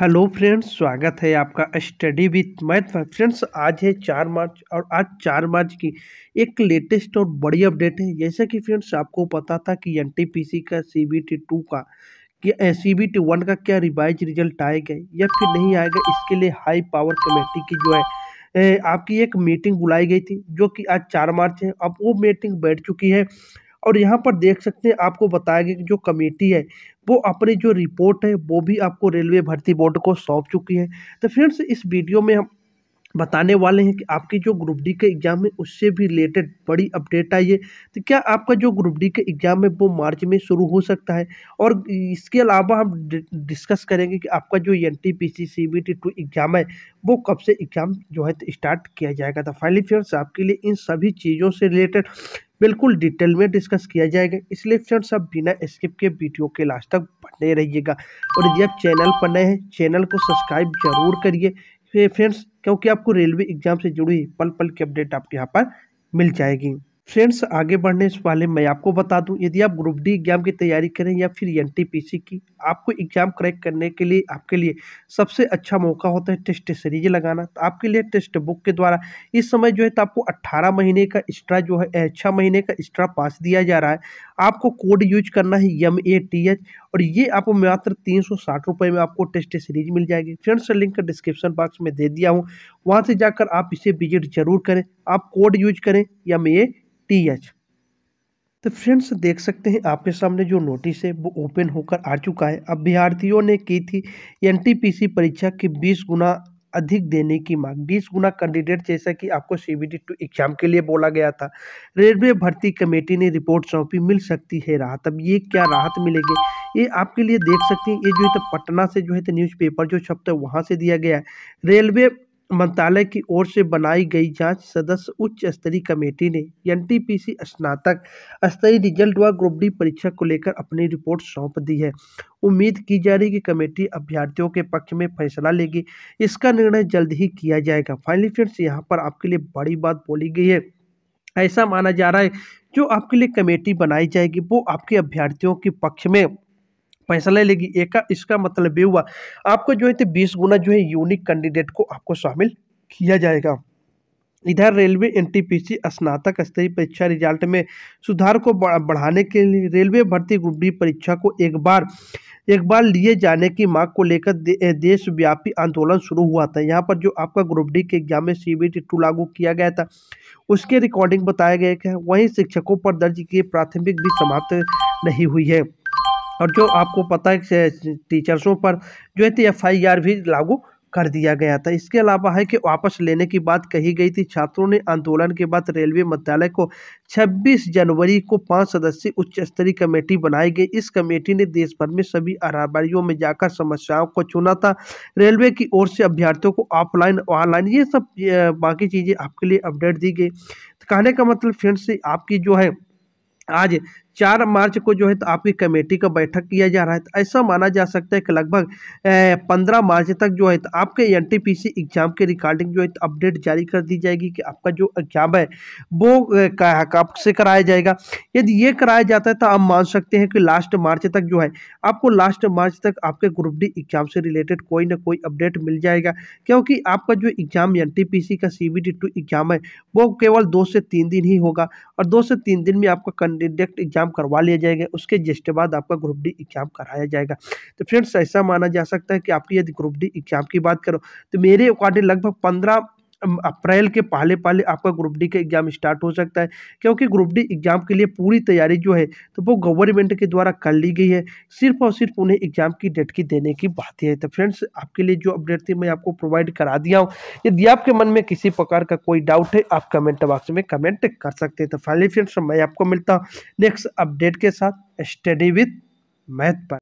hello friends स्वागत है आपका स्टडी विथ मैथ फ्रेंड्स आज है चार मार्च और आज चार मार्च की एक लेटेस्ट और बड़ी अपडेट है जैसा कि फ्रेंड्स आपको पता था कि एन का सी बी टी टू का सी बी टी वन का क्या रिवाइज रिजल्ट आएगा या फिर नहीं आएगा इसके लिए हाई पावर कमेटी की जो है आपकी एक मीटिंग बुलाई गई थी जो कि आज चार मार्च है अब वो मीटिंग बैठ चुकी है और यहाँ पर देख सकते हैं आपको बताया गया कि जो कमेटी है वो अपनी जो रिपोर्ट है वो भी आपको रेलवे भर्ती बोर्ड को सौंप चुकी है तो फ्रेंड्स इस वीडियो में हम बताने वाले हैं कि आपकी जो ग्रुप डी के एग्ज़ाम है उससे भी रिलेटेड बड़ी अपडेट आई है तो क्या आपका जो ग्रुप डी के एग्ज़ाम है वो मार्च में शुरू हो सकता है और इसके अलावा हम डिस्कस करेंगे कि आपका जो N T P C C B T two exam है वो कब से एग्ज़ाम जो है तो स्टार्ट किया जाएगा तो फाइनली फ्रेंड्स आपके लिए इन सभी चीज़ों से रिलेटेड बिल्कुल डिटेल में डिस्कस किया जाएगा इसलिए फ्रेंड्स आप बिना स्किप के वीडियो के लास्ट तक बने रहिएगा और यदि आप चैनल पर नए हैं चैनल को सब्सक्राइब जरूर करिए फ्रेंड्स क्योंकि आपको रेलवे एग्जाम से जुड़ी पल पल की अपडेट आपके यहाँ पर मिल जाएगी फ्रेंड्स आगे बढ़ने से पहले मैं आपको बता दूं यदि आप ग्रुप डी एग्जाम की तैयारी करें या फिर एन की आपको एग्जाम क्रैक करने के लिए आपके लिए सबसे अच्छा मौका होता है टेस्ट सीरीज लगाना तो आपके लिए टेस्ट बुक के द्वारा इस समय जो है तो आपको 18 महीने का एक्स्ट्रा जो है छः महीने का एक्स्ट्रा पास दिया जा रहा है आपको कोड यूज करना है यम ए टी एच और ये आपको मात्र तीन सौ साठ रुपये में आपको टेस्ट सीरीज मिल जाएगी फ्रेंड्स लिंक डिस्क्रिप्शन बॉक्स में दे दिया हूँ वहाँ से जाकर आप इसे विजिट जरूर करें आप कोड यूज करें यम ए टी एच तो फ्रेंड्स देख सकते हैं आपके सामने जो नोटिस है वो ओपन होकर आ चुका है अभ्यर्थियों ने की थी एनटीपीसी परीक्षा की बीस गुना अधिक देने की मांग बीस गुना कैंडिडेट जैसा कि आपको सी बी टू एग्जाम के लिए बोला गया था रेलवे भर्ती कमेटी ने रिपोर्ट सौंपी मिल सकती है राहत अब ये क्या राहत मिलेगी ये आपके लिए देख सकते हैं ये जो है तो पटना से जो है तो न्यूज़पेपर जो छपता है वहाँ से दिया गया है रेलवे मंत्रालय की ओर से बनाई गई जांच सदस्य उच्च स्तरीय कमेटी ने एन स्नातक स्तरीय रिजल्ट व ग्रुप डी परीक्षा को लेकर अपनी रिपोर्ट सौंप दी है उम्मीद की जा रही है कि कमेटी अभ्यर्थियों के पक्ष में फैसला लेगी इसका निर्णय जल्द ही किया जाएगा फाइनली फ्रेंड्स यहाँ पर आपके लिए बड़ी बात बोली गई है ऐसा माना जा रहा है जो आपके लिए कमेटी बनाई जाएगी वो आपके अभ्यर्थियों के पक्ष में फैसला लेगी एक इसका मतलब ये हुआ आपको जो है तो बीस गुना जो है यूनिक कैंडिडेट को आपको शामिल किया जाएगा इधर रेलवे एनटीपीसी स्नातक स्तरीय परीक्षा रिजल्ट में सुधार को बढ़ाने के लिए रेलवे भर्ती ग्रुप डी परीक्षा को एक बार एक बार लिए जाने की मांग को लेकर दे, देशव्यापी आंदोलन शुरू हुआ था यहाँ पर जो आपका ग्रुप डी के एग्जाम में सी बी टू लागू किया गया था उसके रिकॉर्डिंग बताया गया है वहीं शिक्षकों पर दर्ज की प्राथमिक भी समाप्त नहीं हुई है और जो आपको पता है टीचर्सों पर जो है आई आर भी लागू कर दिया गया था इसके अलावा है कि वापस लेने की बात कही गई थी छात्रों ने आंदोलन के बाद रेलवे मंत्रालय को 26 जनवरी को पाँच सदस्यीय उच्च स्तरीय कमेटी बनाई गई इस कमेटी ने देश भर में सभी आराबारियों में जाकर समस्याओं को चुना था रेलवे की ओर से अभ्यर्थियों को ऑफलाइन ऑनलाइन ये सब बाकी चीज़ें आपके लिए अपडेट दी गई तो कहने का मतलब फ्रेंड्स आपकी जो है आज चार मार्च को जो है तो आपकी कमेटी का बैठक किया जा रहा है तो ऐसा माना जा सकता है कि लगभग पंद्रह मार्च तक जो है तो आपके एन एग्ज़ाम के रिकॉर्डिंग जो है तो अपडेट जारी कर दी जाएगी कि आपका जो एग्ज़ाम है वो कब से कराया जाएगा यदि ये कराया जाता है तो आप मान सकते हैं कि लास्ट मार्च तक जो है आपको लास्ट मार्च तक आपके ग्रुप डी एग्ज़ाम से रिलेटेड कोई ना कोई अपडेट मिल जाएगा क्योंकि आपका जो एग्ज़ाम एन का सी बी एग्ज़ाम है वो केवल दो से तीन दिन ही होगा और दो से तीन दिन में आपका कैंडिडेट एग्ज़ाम एग्ज़ाम करवा लिया जाएगा उसके जस्ट बाद आपका ग्रुप डी एग्ज़ाम कराया जाएगा तो फ्रेंड्स ऐसा माना जा सकता है कि आपकी यदि ग्रुप डी एग्ज़ाम की बात करो तो मेरे अकॉर्डिंग लगभग पंद्रह अप्रैल के पहले पहले आपका ग्रुप डी का एग्जाम स्टार्ट हो सकता है क्योंकि ग्रुप डी एग्जाम के लिए पूरी तैयारी जो है तो वो गवर्नमेंट के द्वारा कर ली गई है सिर्फ और सिर्फ उन्हें एग्जाम की डेट की देने की बात है तो फ्रेंड्स आपके लिए जो अपडेट थी मैं आपको प्रोवाइड करा दिया हूँ यदि आपके मन में किसी प्रकार का कोई डाउट है आप कमेंट बॉक्स में कमेंट कर सकते हैं तो फाइनली फ्रेंड्स मैं आपको मिलता हूँ नेक्स्ट अपडेट के साथ स्टडी विथ मैथ पर